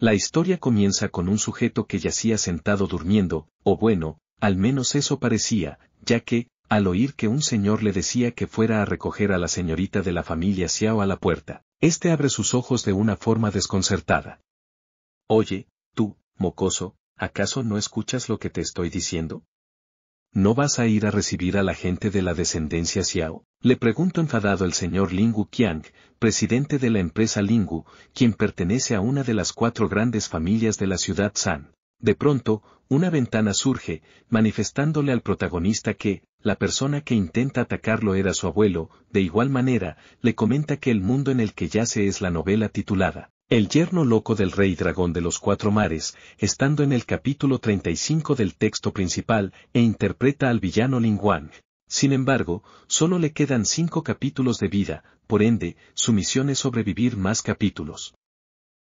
La historia comienza con un sujeto que yacía sentado durmiendo, o bueno, al menos eso parecía, ya que, al oír que un señor le decía que fuera a recoger a la señorita de la familia Xiao a la puerta, éste abre sus ojos de una forma desconcertada. Oye, tú, mocoso, ¿acaso no escuchas lo que te estoy diciendo? ¿No vas a ir a recibir a la gente de la descendencia Xiao? Le pregunto enfadado el señor Lingu Qiang, presidente de la empresa Lingu, quien pertenece a una de las cuatro grandes familias de la ciudad San. De pronto, una ventana surge, manifestándole al protagonista que, la persona que intenta atacarlo era su abuelo, de igual manera, le comenta que el mundo en el que yace es la novela titulada, el yerno loco del rey dragón de los cuatro mares, estando en el capítulo 35 del texto principal, e interpreta al villano Lin Wang. Sin embargo, solo le quedan cinco capítulos de vida, por ende, su misión es sobrevivir más capítulos.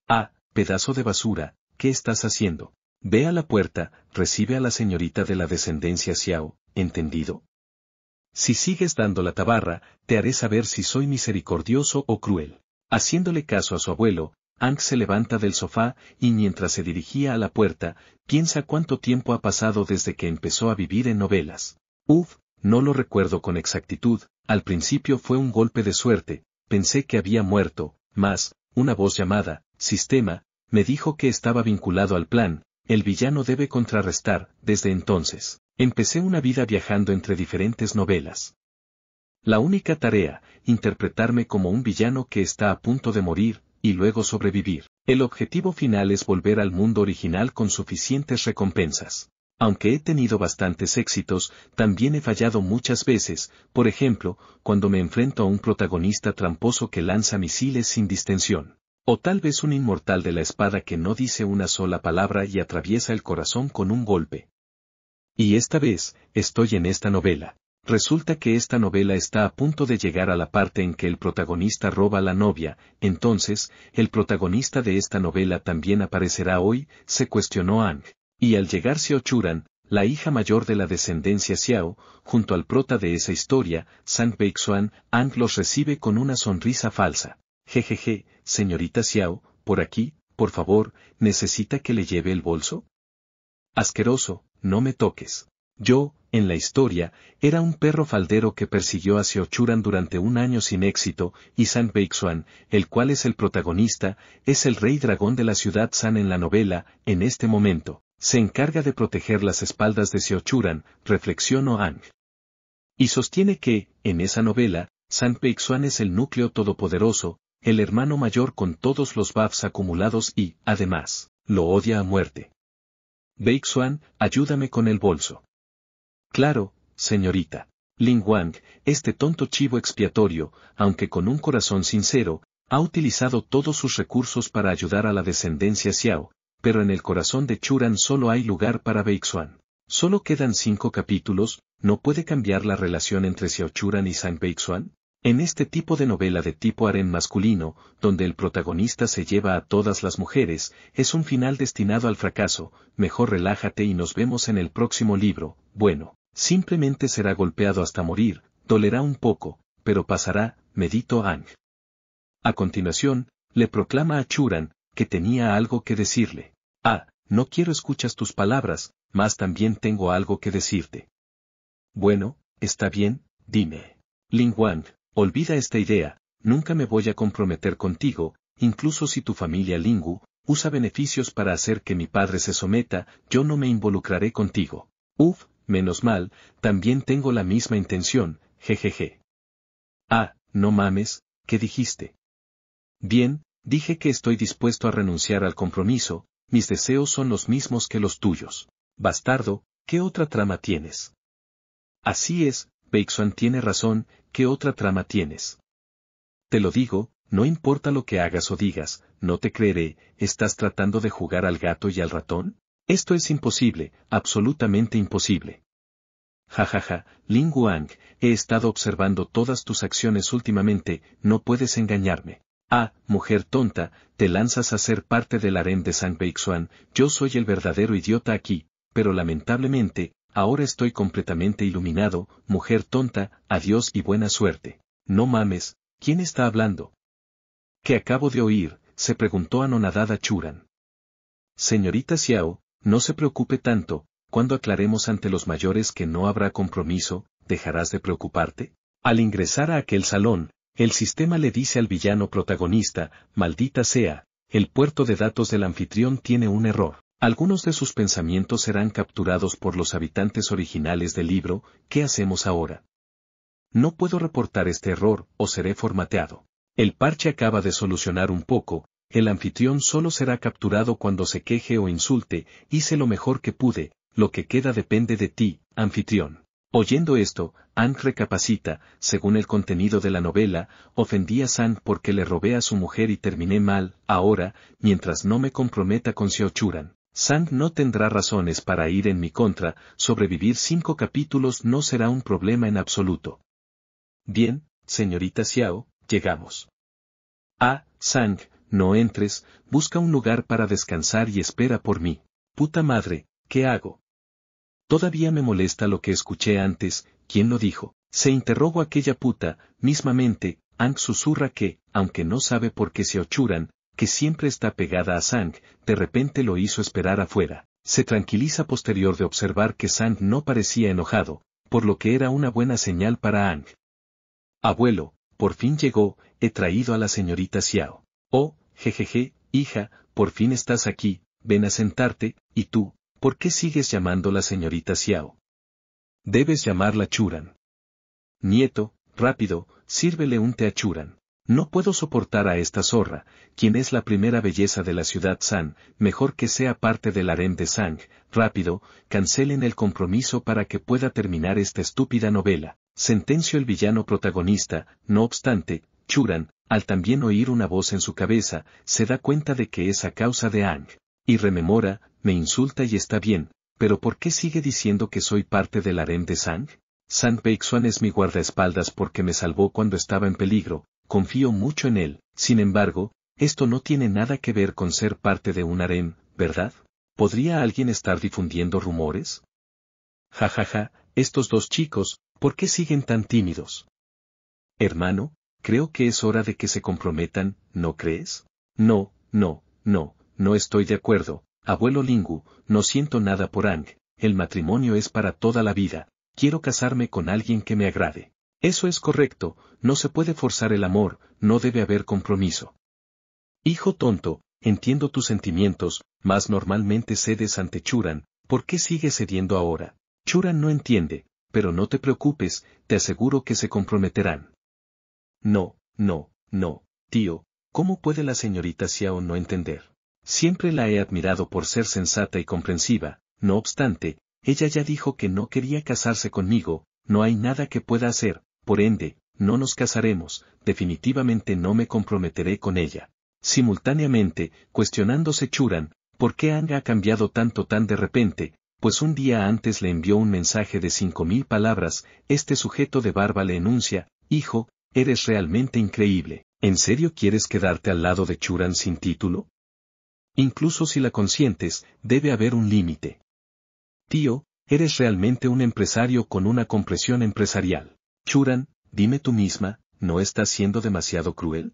Ah, pedazo de basura, ¿qué estás haciendo? Ve a la puerta, recibe a la señorita de la descendencia Xiao, ¿entendido? Si sigues dando la tabarra, te haré saber si soy misericordioso o cruel. Haciéndole caso a su abuelo, Hank se levanta del sofá y mientras se dirigía a la puerta, piensa cuánto tiempo ha pasado desde que empezó a vivir en novelas. Uf, no lo recuerdo con exactitud, al principio fue un golpe de suerte, pensé que había muerto, mas, una voz llamada, Sistema, me dijo que estaba vinculado al plan, el villano debe contrarrestar, desde entonces, empecé una vida viajando entre diferentes novelas. La única tarea, interpretarme como un villano que está a punto de morir, y luego sobrevivir. El objetivo final es volver al mundo original con suficientes recompensas. Aunque he tenido bastantes éxitos, también he fallado muchas veces, por ejemplo, cuando me enfrento a un protagonista tramposo que lanza misiles sin distensión. O tal vez un inmortal de la espada que no dice una sola palabra y atraviesa el corazón con un golpe. Y esta vez, estoy en esta novela. Resulta que esta novela está a punto de llegar a la parte en que el protagonista roba a la novia, entonces, el protagonista de esta novela también aparecerá hoy, se cuestionó Ang. Y al llegar Churan, la hija mayor de la descendencia Xiao, junto al prota de esa historia, San Peixuan, Ang los recibe con una sonrisa falsa. Jejeje, señorita Xiao, por aquí, por favor, ¿necesita que le lleve el bolso? Asqueroso, no me toques. Yo, en la historia, era un perro faldero que persiguió a Xiochuran durante un año sin éxito, y San Beixuan, el cual es el protagonista, es el rey dragón de la ciudad San en la novela, en este momento, se encarga de proteger las espaldas de Xiochuran», reflexionó Ang. Y sostiene que, en esa novela, San Beixuan es el núcleo todopoderoso, el hermano mayor con todos los buffs acumulados y, además, lo odia a muerte. Beixuan, ayúdame con el bolso. Claro, señorita. Ling Wang, este tonto chivo expiatorio, aunque con un corazón sincero, ha utilizado todos sus recursos para ayudar a la descendencia Xiao, pero en el corazón de Churan solo hay lugar para Beixuan. Solo quedan cinco capítulos, ¿no puede cambiar la relación entre Xiao Churan y San Beixuan? En este tipo de novela de tipo harén masculino, donde el protagonista se lleva a todas las mujeres, es un final destinado al fracaso, mejor relájate y nos vemos en el próximo libro, bueno. Simplemente será golpeado hasta morir, dolerá un poco, pero pasará, Medito Ang. A continuación, le proclama a Churan, que tenía algo que decirle. Ah, no quiero escuchas tus palabras, mas también tengo algo que decirte. Bueno, está bien, dime. Ling Wang, olvida esta idea, nunca me voy a comprometer contigo, incluso si tu familia Lingu usa beneficios para hacer que mi padre se someta, yo no me involucraré contigo. Uf, menos mal, también tengo la misma intención, jejeje. Ah, no mames, ¿qué dijiste? Bien, dije que estoy dispuesto a renunciar al compromiso, mis deseos son los mismos que los tuyos. Bastardo, ¿qué otra trama tienes? Así es, Bakeswan tiene razón, ¿qué otra trama tienes? Te lo digo, no importa lo que hagas o digas, no te creeré, ¿estás tratando de jugar al gato y al ratón? Esto es imposible, absolutamente imposible jajaja, Ling Wang, he estado observando todas tus acciones últimamente, no puedes engañarme. Ah, mujer tonta, te lanzas a ser parte del harem de San Beixuan, yo soy el verdadero idiota aquí, pero lamentablemente, ahora estoy completamente iluminado, mujer tonta, adiós y buena suerte. No mames, ¿quién está hablando? ¿Qué acabo de oír? se preguntó anonadada Churan. Señorita Xiao, no se preocupe tanto, cuando aclaremos ante los mayores que no habrá compromiso, dejarás de preocuparte? Al ingresar a aquel salón, el sistema le dice al villano protagonista, maldita sea, el puerto de datos del anfitrión tiene un error. Algunos de sus pensamientos serán capturados por los habitantes originales del libro, ¿qué hacemos ahora? No puedo reportar este error, o seré formateado. El parche acaba de solucionar un poco, el anfitrión solo será capturado cuando se queje o insulte, hice lo mejor que pude, lo que queda depende de ti, anfitrión. Oyendo esto, Ang recapacita, según el contenido de la novela, ofendí a Sang porque le robé a su mujer y terminé mal, ahora, mientras no me comprometa con Xiaochuran. Sang no tendrá razones para ir en mi contra, sobrevivir cinco capítulos no será un problema en absoluto. Bien, señorita Xiao, llegamos. Ah, Sang, no entres, busca un lugar para descansar y espera por mí. Puta madre, ¿qué hago? Todavía me molesta lo que escuché antes, ¿quién lo dijo? Se interrogó aquella puta, mismamente, Ang susurra que, aunque no sabe por qué se ochuran, que siempre está pegada a Sang, de repente lo hizo esperar afuera. Se tranquiliza posterior de observar que Sang no parecía enojado, por lo que era una buena señal para Ang. Abuelo, por fin llegó, he traído a la señorita Xiao. Oh, jejeje, hija, por fin estás aquí, ven a sentarte, y tú, ¿Por qué sigues llamándola señorita Xiao? Debes llamarla Churan. Nieto, rápido, sírvele un té a Churan. No puedo soportar a esta zorra, quien es la primera belleza de la ciudad San, mejor que sea parte del harem de Sang, rápido, cancelen el compromiso para que pueda terminar esta estúpida novela. Sentencio el villano protagonista, no obstante, Churan, al también oír una voz en su cabeza, se da cuenta de que es a causa de Ang. Y rememora, me insulta y está bien, pero ¿por qué sigue diciendo que soy parte del harem de Sang? San Peixuan es mi guardaespaldas porque me salvó cuando estaba en peligro, confío mucho en él, sin embargo, esto no tiene nada que ver con ser parte de un harem, ¿verdad? ¿Podría alguien estar difundiendo rumores? Ja ja ja, estos dos chicos, ¿por qué siguen tan tímidos? Hermano, creo que es hora de que se comprometan, ¿no crees? No, no, no, no estoy de acuerdo, Abuelo Lingu, no siento nada por Ang, el matrimonio es para toda la vida, quiero casarme con alguien que me agrade. Eso es correcto, no se puede forzar el amor, no debe haber compromiso. Hijo tonto, entiendo tus sentimientos, mas normalmente cedes ante Churan, ¿por qué sigues cediendo ahora? Churan no entiende, pero no te preocupes, te aseguro que se comprometerán. No, no, no, tío, ¿cómo puede la señorita Xiao no entender? Siempre la he admirado por ser sensata y comprensiva, no obstante, ella ya dijo que no quería casarse conmigo, no hay nada que pueda hacer, por ende, no nos casaremos, definitivamente no me comprometeré con ella. Simultáneamente, cuestionándose Churan, ¿por qué Anga ha cambiado tanto tan de repente? Pues un día antes le envió un mensaje de cinco mil palabras, este sujeto de barba le enuncia, hijo, eres realmente increíble. ¿En serio quieres quedarte al lado de Churan sin título? Incluso si la consientes, debe haber un límite. Tío, eres realmente un empresario con una compresión empresarial. Churan, dime tú misma, ¿no estás siendo demasiado cruel?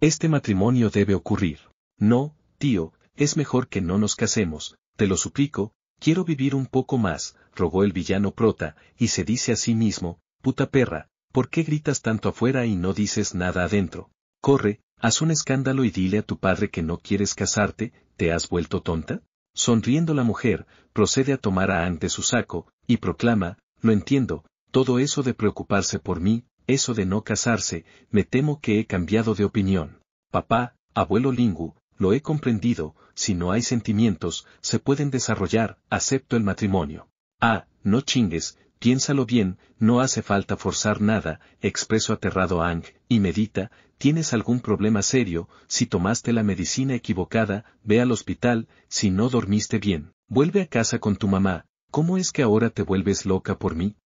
Este matrimonio debe ocurrir. No, tío, es mejor que no nos casemos, te lo suplico, quiero vivir un poco más, rogó el villano prota, y se dice a sí mismo, puta perra, ¿por qué gritas tanto afuera y no dices nada adentro? Corre, Haz un escándalo y dile a tu padre que no quieres casarte, ¿te has vuelto tonta? Sonriendo la mujer, procede a tomar a ante su saco, y proclama, lo entiendo, todo eso de preocuparse por mí, eso de no casarse, me temo que he cambiado de opinión. Papá, abuelo Lingu, lo he comprendido, si no hay sentimientos, se pueden desarrollar, acepto el matrimonio. Ah, no chingues, piénsalo bien, no hace falta forzar nada, expreso aterrado Ang, y medita, tienes algún problema serio, si tomaste la medicina equivocada, ve al hospital, si no dormiste bien, vuelve a casa con tu mamá, ¿cómo es que ahora te vuelves loca por mí?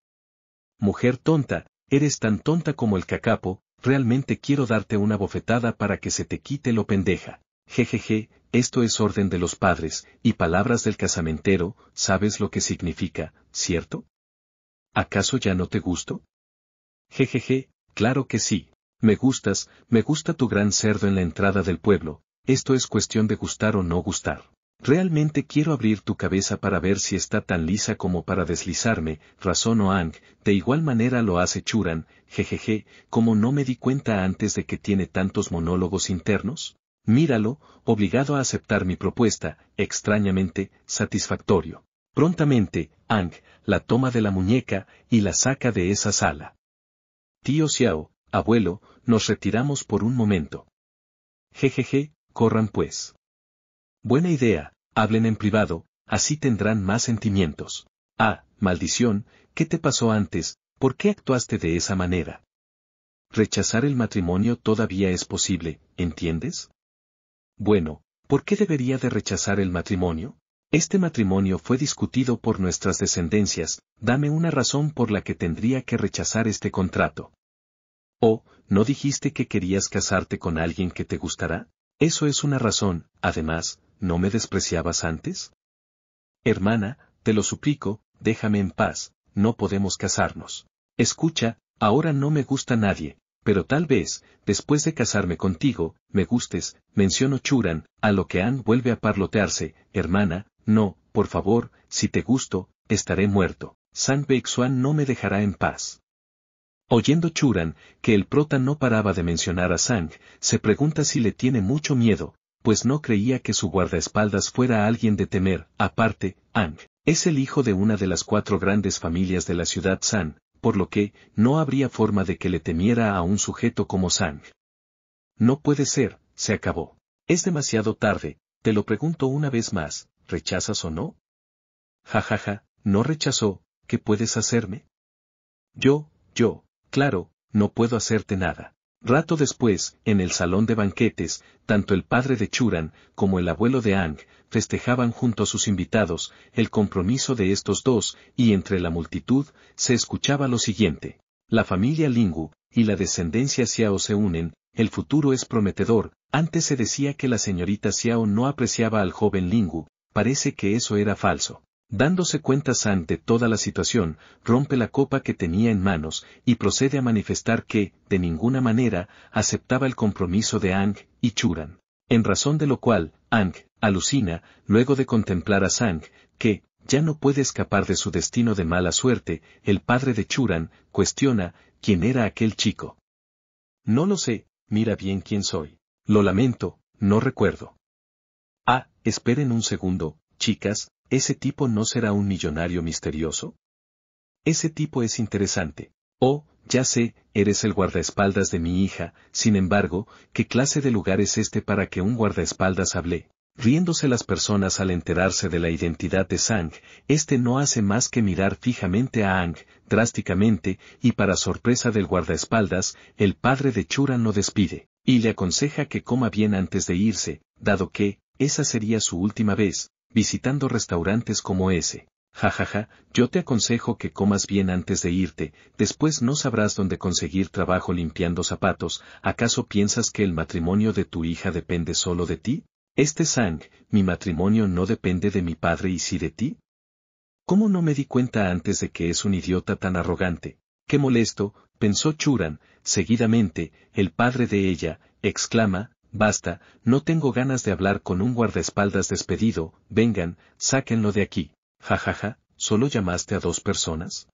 Mujer tonta, eres tan tonta como el cacapo, realmente quiero darte una bofetada para que se te quite lo pendeja. Jejeje, esto es orden de los padres, y palabras del casamentero, ¿sabes lo que significa, cierto? ¿Acaso ya no te gusto? Jejeje, claro que sí. Me gustas, me gusta tu gran cerdo en la entrada del pueblo, esto es cuestión de gustar o no gustar. Realmente quiero abrir tu cabeza para ver si está tan lisa como para deslizarme, o Ang, de igual manera lo hace Churan, jejeje, como no me di cuenta antes de que tiene tantos monólogos internos. Míralo, obligado a aceptar mi propuesta, extrañamente, satisfactorio. Prontamente, Ang la toma de la muñeca y la saca de esa sala. Tío Xiao, abuelo, nos retiramos por un momento. Jejeje, corran pues. Buena idea, hablen en privado, así tendrán más sentimientos. Ah, maldición, ¿qué te pasó antes? ¿Por qué actuaste de esa manera? Rechazar el matrimonio todavía es posible, ¿entiendes? Bueno, ¿por qué debería de rechazar el matrimonio? Este matrimonio fue discutido por nuestras descendencias, dame una razón por la que tendría que rechazar este contrato. Oh, ¿no dijiste que querías casarte con alguien que te gustará? Eso es una razón, además, ¿no me despreciabas antes? Hermana, te lo suplico, déjame en paz, no podemos casarnos. Escucha, ahora no me gusta nadie, pero tal vez, después de casarme contigo, me gustes, menciono Churan, a lo que Ann vuelve a parlotearse, hermana, no, por favor, si te gusto, estaré muerto. San Beixuan no me dejará en paz. Oyendo Churan, que el prota no paraba de mencionar a Sang, se pregunta si le tiene mucho miedo, pues no creía que su guardaespaldas fuera alguien de temer, aparte, Ang, es el hijo de una de las cuatro grandes familias de la ciudad San, por lo que, no habría forma de que le temiera a un sujeto como Sang. No puede ser, se acabó. Es demasiado tarde, te lo pregunto una vez más, ¿Rechazas o no? Ja ja, ja, no rechazó, ¿qué puedes hacerme? Yo, yo, claro, no puedo hacerte nada. Rato después, en el salón de banquetes, tanto el padre de Churan como el abuelo de Ang festejaban junto a sus invitados el compromiso de estos dos, y entre la multitud se escuchaba lo siguiente. La familia Lingu y la descendencia Xiao se unen, el futuro es prometedor, antes se decía que la señorita Xiao no apreciaba al joven Lingu, parece que eso era falso. Dándose cuenta Sang de toda la situación, rompe la copa que tenía en manos y procede a manifestar que, de ninguna manera, aceptaba el compromiso de Ang y Churan. En razón de lo cual, Ang alucina, luego de contemplar a Sang, que, ya no puede escapar de su destino de mala suerte, el padre de Churan cuestiona, ¿quién era aquel chico? No lo sé, mira bien quién soy. Lo lamento, no recuerdo. Ah, esperen un segundo, chicas, ¿ese tipo no será un millonario misterioso? Ese tipo es interesante. Oh, ya sé, eres el guardaespaldas de mi hija, sin embargo, ¿qué clase de lugar es este para que un guardaespaldas hable? Riéndose las personas al enterarse de la identidad de Sang, este no hace más que mirar fijamente a Ang, drásticamente, y para sorpresa del guardaespaldas, el padre de Chura no despide, y le aconseja que coma bien antes de irse, dado que, esa sería su última vez, visitando restaurantes como ese. Jajaja, ja, ja, yo te aconsejo que comas bien antes de irte, después no sabrás dónde conseguir trabajo limpiando zapatos, ¿acaso piensas que el matrimonio de tu hija depende solo de ti? Este Sang, mi matrimonio no depende de mi padre y sí de ti. ¿Cómo no me di cuenta antes de que es un idiota tan arrogante? Qué molesto, pensó Churan, seguidamente, el padre de ella, exclama, basta, no tengo ganas de hablar con un guardaespaldas despedido, vengan, sáquenlo de aquí. Jajaja, ja, ja, ¿solo llamaste a dos personas?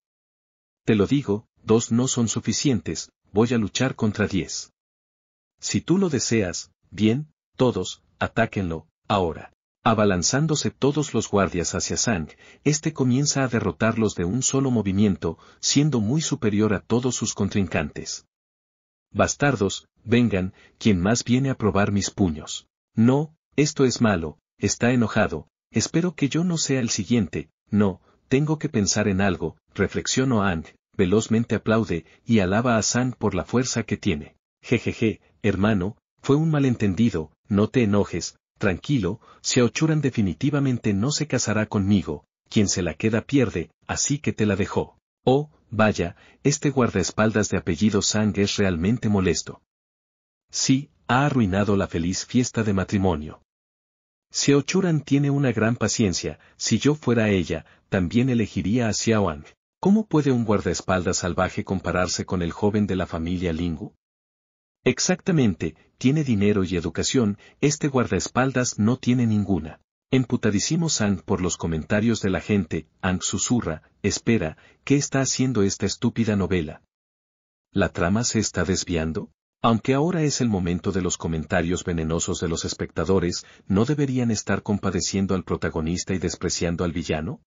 Te lo digo, dos no son suficientes, voy a luchar contra diez. Si tú lo deseas, bien, todos, atáquenlo, ahora. Abalanzándose todos los guardias hacia Sang, este comienza a derrotarlos de un solo movimiento, siendo muy superior a todos sus contrincantes. Bastardos, vengan, quien más viene a probar mis puños. No, esto es malo, está enojado, espero que yo no sea el siguiente, no, tengo que pensar en algo, reflexionó Ang, velozmente aplaude y alaba a San por la fuerza que tiene. Jejeje, hermano, fue un malentendido, no te enojes, tranquilo, Xiaochuran definitivamente no se casará conmigo, quien se la queda pierde, así que te la dejó. Oh, vaya, este guardaespaldas de apellido Sang es realmente molesto. Sí, ha arruinado la feliz fiesta de matrimonio. Si Churan tiene una gran paciencia, si yo fuera ella, también elegiría a Xiaoang. ¿Cómo puede un guardaespaldas salvaje compararse con el joven de la familia Lingu? Exactamente, tiene dinero y educación, este guardaespaldas no tiene ninguna. Emputadísimo Sang por los comentarios de la gente, Ang susurra, espera, ¿qué está haciendo esta estúpida novela? ¿La trama se está desviando? Aunque ahora es el momento de los comentarios venenosos de los espectadores, ¿no deberían estar compadeciendo al protagonista y despreciando al villano?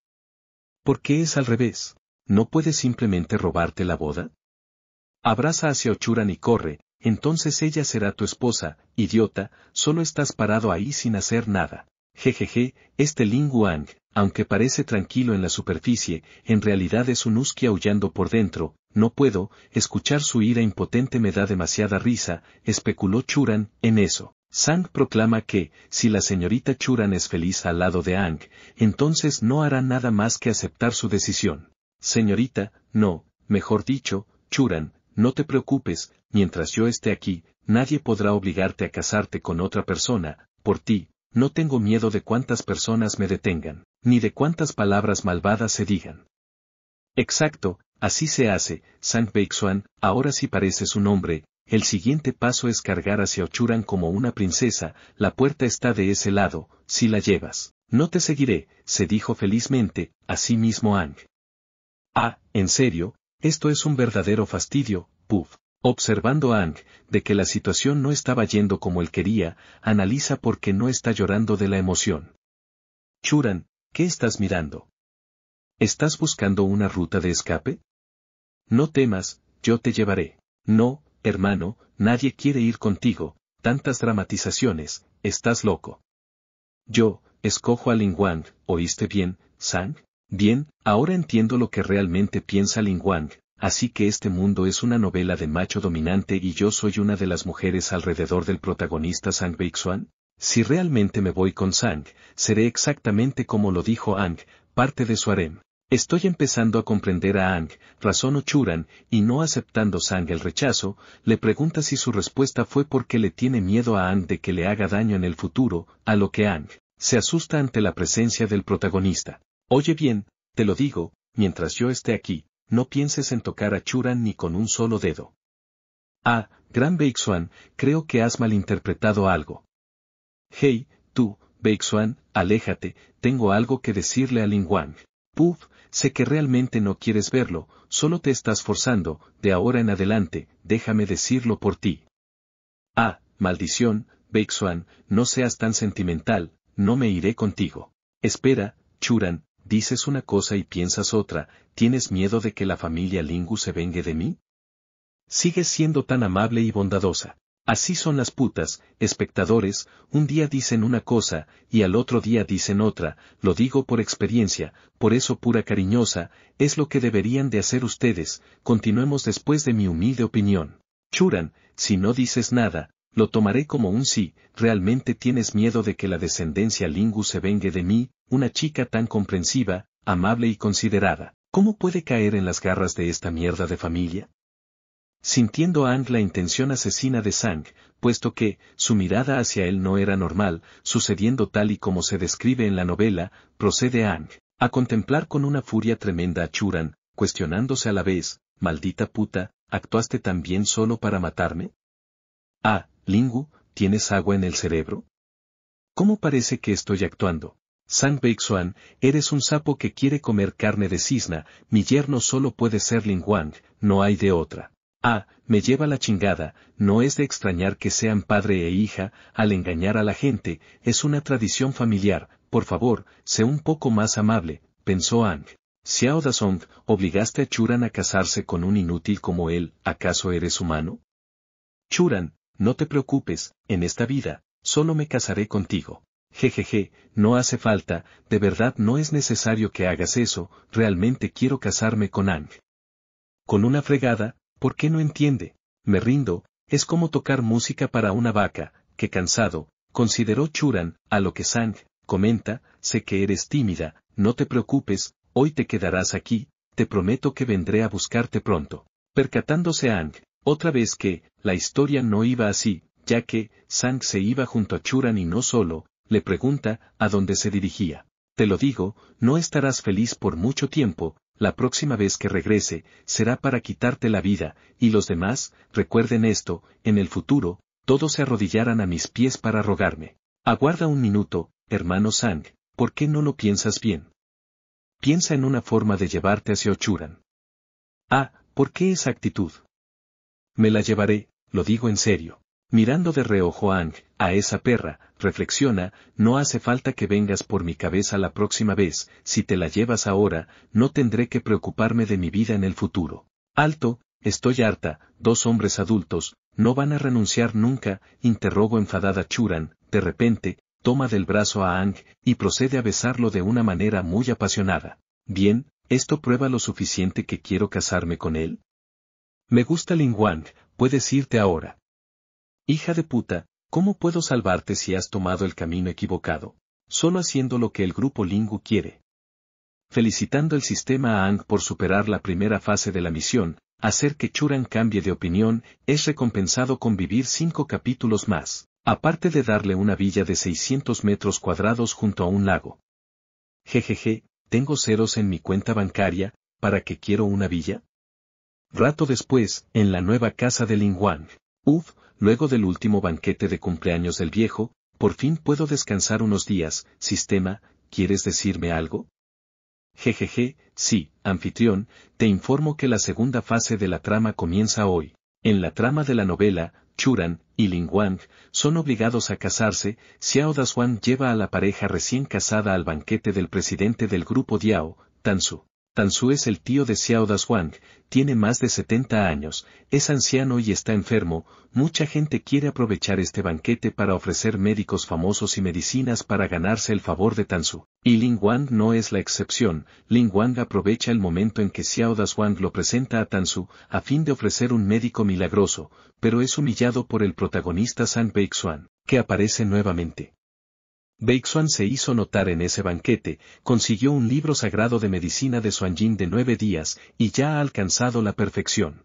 ¿Por qué es al revés? ¿No puedes simplemente robarte la boda? Abraza hacia Ochuran y corre, entonces ella será tu esposa, idiota, solo estás parado ahí sin hacer nada. Jejeje, este Ling Wang, aunque parece tranquilo en la superficie, en realidad es un husky aullando por dentro, no puedo, escuchar su ira impotente me da demasiada risa, especuló Churan, en eso. Sang proclama que, si la señorita Churan es feliz al lado de Ang, entonces no hará nada más que aceptar su decisión. Señorita, no, mejor dicho, Churan, no te preocupes, mientras yo esté aquí, nadie podrá obligarte a casarte con otra persona, por ti, no tengo miedo de cuántas personas me detengan, ni de cuántas palabras malvadas se digan. Exacto, así se hace, San Peixuan, ahora sí parece su nombre, el siguiente paso es cargar hacia Ochuran como una princesa, la puerta está de ese lado, si la llevas. No te seguiré, se dijo felizmente, así mismo Ang. Ah, en serio, esto es un verdadero fastidio, puff. Observando a Ang, de que la situación no estaba yendo como él quería, analiza por qué no está llorando de la emoción. Churan, ¿qué estás mirando? ¿Estás buscando una ruta de escape? No temas, yo te llevaré. No, hermano, nadie quiere ir contigo, tantas dramatizaciones, estás loco. Yo, escojo a Wang. ¿oíste bien, Sang? Bien, ahora entiendo lo que realmente piensa Wang así que este mundo es una novela de macho dominante y yo soy una de las mujeres alrededor del protagonista Sang Bixuan. Si realmente me voy con Sang, seré exactamente como lo dijo Ang, parte de su harem. Estoy empezando a comprender a Ang, razón Churan, y no aceptando Sang el rechazo, le pregunta si su respuesta fue porque le tiene miedo a Ang de que le haga daño en el futuro, a lo que Ang se asusta ante la presencia del protagonista. Oye bien, te lo digo, mientras yo esté aquí, no pienses en tocar a Churan ni con un solo dedo. Ah, gran Beixuan, creo que has malinterpretado algo. Hey, tú, Beixuan, aléjate, tengo algo que decirle a Lin Wang. Puf, sé que realmente no quieres verlo, solo te estás forzando, de ahora en adelante, déjame decirlo por ti. Ah, maldición, Beixuan, no seas tan sentimental, no me iré contigo. Espera, Churan, dices una cosa y piensas otra, ¿tienes miedo de que la familia Lingu se vengue de mí? Sigues siendo tan amable y bondadosa. Así son las putas, espectadores, un día dicen una cosa, y al otro día dicen otra, lo digo por experiencia, por eso pura cariñosa, es lo que deberían de hacer ustedes, continuemos después de mi humilde opinión. Churan, si no dices nada, lo tomaré como un sí, realmente tienes miedo de que la descendencia Lingu se vengue de mí, una chica tan comprensiva, amable y considerada, ¿cómo puede caer en las garras de esta mierda de familia? Sintiendo Ang la intención asesina de Sang, puesto que, su mirada hacia él no era normal, sucediendo tal y como se describe en la novela, procede Ang, a contemplar con una furia tremenda a Churan, cuestionándose a la vez, maldita puta, ¿actuaste tan bien solo para matarme? Ah, Lingu, ¿tienes agua en el cerebro? ¿Cómo parece que estoy actuando? San Beixuan, eres un sapo que quiere comer carne de cisna, mi yerno solo puede ser Lin Wang, no hay de otra. Ah, me lleva la chingada, no es de extrañar que sean padre e hija, al engañar a la gente, es una tradición familiar, por favor, sé un poco más amable, pensó Ang. Xiao Dazong, obligaste a Churan a casarse con un inútil como él, ¿acaso eres humano? Churan, no te preocupes, en esta vida, solo me casaré contigo. Jejeje, no hace falta, de verdad no es necesario que hagas eso, realmente quiero casarme con Ang. Con una fregada, ¿por qué no entiende? Me rindo, es como tocar música para una vaca, que cansado, consideró Churan, a lo que Sang, comenta, sé que eres tímida, no te preocupes, hoy te quedarás aquí, te prometo que vendré a buscarte pronto. Percatándose Ang, otra vez que, la historia no iba así, ya que, Sang se iba junto a Churan y no solo, le pregunta a dónde se dirigía. Te lo digo, no estarás feliz por mucho tiempo, la próxima vez que regrese, será para quitarte la vida, y los demás, recuerden esto, en el futuro, todos se arrodillarán a mis pies para rogarme. Aguarda un minuto, hermano Sang, ¿por qué no lo piensas bien? Piensa en una forma de llevarte hacia Ochuran. Ah, ¿por qué esa actitud? Me la llevaré, lo digo en serio. Mirando de reojo a Ang, a esa perra, reflexiona, no hace falta que vengas por mi cabeza la próxima vez, si te la llevas ahora, no tendré que preocuparme de mi vida en el futuro. Alto, estoy harta, dos hombres adultos, no van a renunciar nunca, interrogo enfadada Churan, de repente, toma del brazo a Ang, y procede a besarlo de una manera muy apasionada. Bien, esto prueba lo suficiente que quiero casarme con él. Me gusta Ling Wang, puedes irte ahora. Hija de puta, ¿cómo puedo salvarte si has tomado el camino equivocado? Solo haciendo lo que el grupo Lingu quiere. Felicitando el sistema a Ang por superar la primera fase de la misión, hacer que Churan cambie de opinión es recompensado con vivir cinco capítulos más, aparte de darle una villa de 600 metros cuadrados junto a un lago. Jejeje, tengo ceros en mi cuenta bancaria, ¿para qué quiero una villa? Rato después, en la nueva casa de Wang, Uf, luego del último banquete de cumpleaños del viejo, por fin puedo descansar unos días, sistema, ¿quieres decirme algo? Jejeje, sí, anfitrión, te informo que la segunda fase de la trama comienza hoy. En la trama de la novela, Churan y Lingwang, Wang son obligados a casarse, Xiao Daswan lleva a la pareja recién casada al banquete del presidente del grupo Diao, Tansu. Tansu es el tío de Xiao Daswang, tiene más de 70 años, es anciano y está enfermo, mucha gente quiere aprovechar este banquete para ofrecer médicos famosos y medicinas para ganarse el favor de Tansu. Y Ling Wang no es la excepción, Ling Wang aprovecha el momento en que Xiao Dashuang lo presenta a Tansu, a fin de ofrecer un médico milagroso, pero es humillado por el protagonista San Beixuan, que aparece nuevamente. Xuan se hizo notar en ese banquete, consiguió un libro sagrado de medicina de Suanjin de nueve días y ya ha alcanzado la perfección.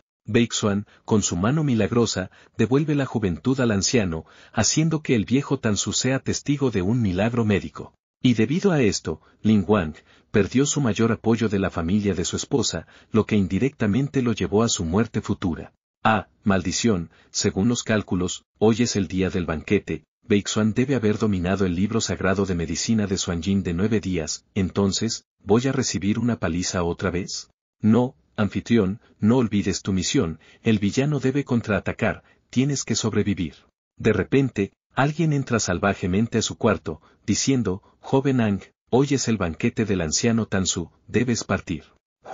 Xuan, con su mano milagrosa, devuelve la juventud al anciano, haciendo que el viejo Tansu sea testigo de un milagro médico. Y debido a esto, Lin Wang perdió su mayor apoyo de la familia de su esposa, lo que indirectamente lo llevó a su muerte futura. Ah, maldición, según los cálculos, hoy es el día del banquete, Beixuan debe haber dominado el libro sagrado de medicina de Suanjin de nueve días, entonces, ¿voy a recibir una paliza otra vez? No, anfitrión, no olvides tu misión, el villano debe contraatacar, tienes que sobrevivir. De repente, alguien entra salvajemente a su cuarto, diciendo, joven Ang, hoy es el banquete del anciano Tansu, debes partir.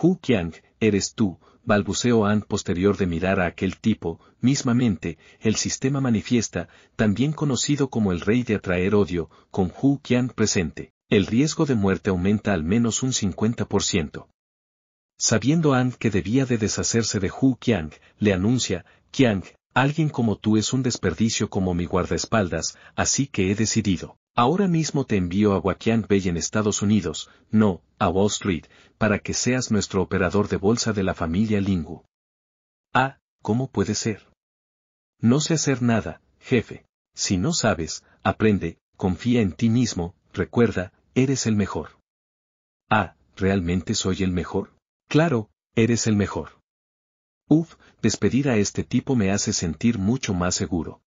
Hu Qiang, eres tú, Balbuceo Ann posterior de mirar a aquel tipo, mismamente, el sistema manifiesta, también conocido como el rey de atraer odio, con Hu Qian presente. El riesgo de muerte aumenta al menos un 50%. Sabiendo Ann que debía de deshacerse de Hu Qiang, le anuncia, Qiang, alguien como tú es un desperdicio como mi guardaespaldas, así que he decidido. Ahora mismo te envío a Joaquín Bay en Estados Unidos, no, a Wall Street, para que seas nuestro operador de bolsa de la familia Lingu. Ah, ¿cómo puede ser? No sé hacer nada, jefe. Si no sabes, aprende, confía en ti mismo, recuerda, eres el mejor. Ah, ¿realmente soy el mejor? Claro, eres el mejor. Uf, despedir a este tipo me hace sentir mucho más seguro.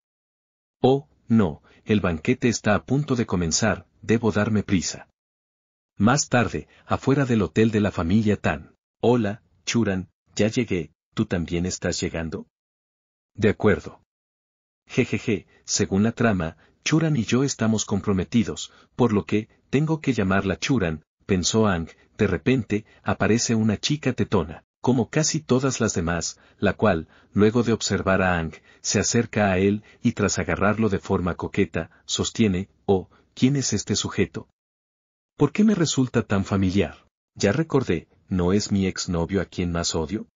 Oh, no, el banquete está a punto de comenzar, debo darme prisa. Más tarde, afuera del hotel de la familia Tan. Hola, Churan, ya llegué, ¿tú también estás llegando? De acuerdo. Jejeje, según la trama, Churan y yo estamos comprometidos, por lo que, tengo que llamarla Churan, pensó Ang, de repente, aparece una chica tetona como casi todas las demás, la cual, luego de observar a Ang, se acerca a él y tras agarrarlo de forma coqueta, sostiene, oh, ¿quién es este sujeto? ¿Por qué me resulta tan familiar? Ya recordé, ¿no es mi exnovio a quien más odio?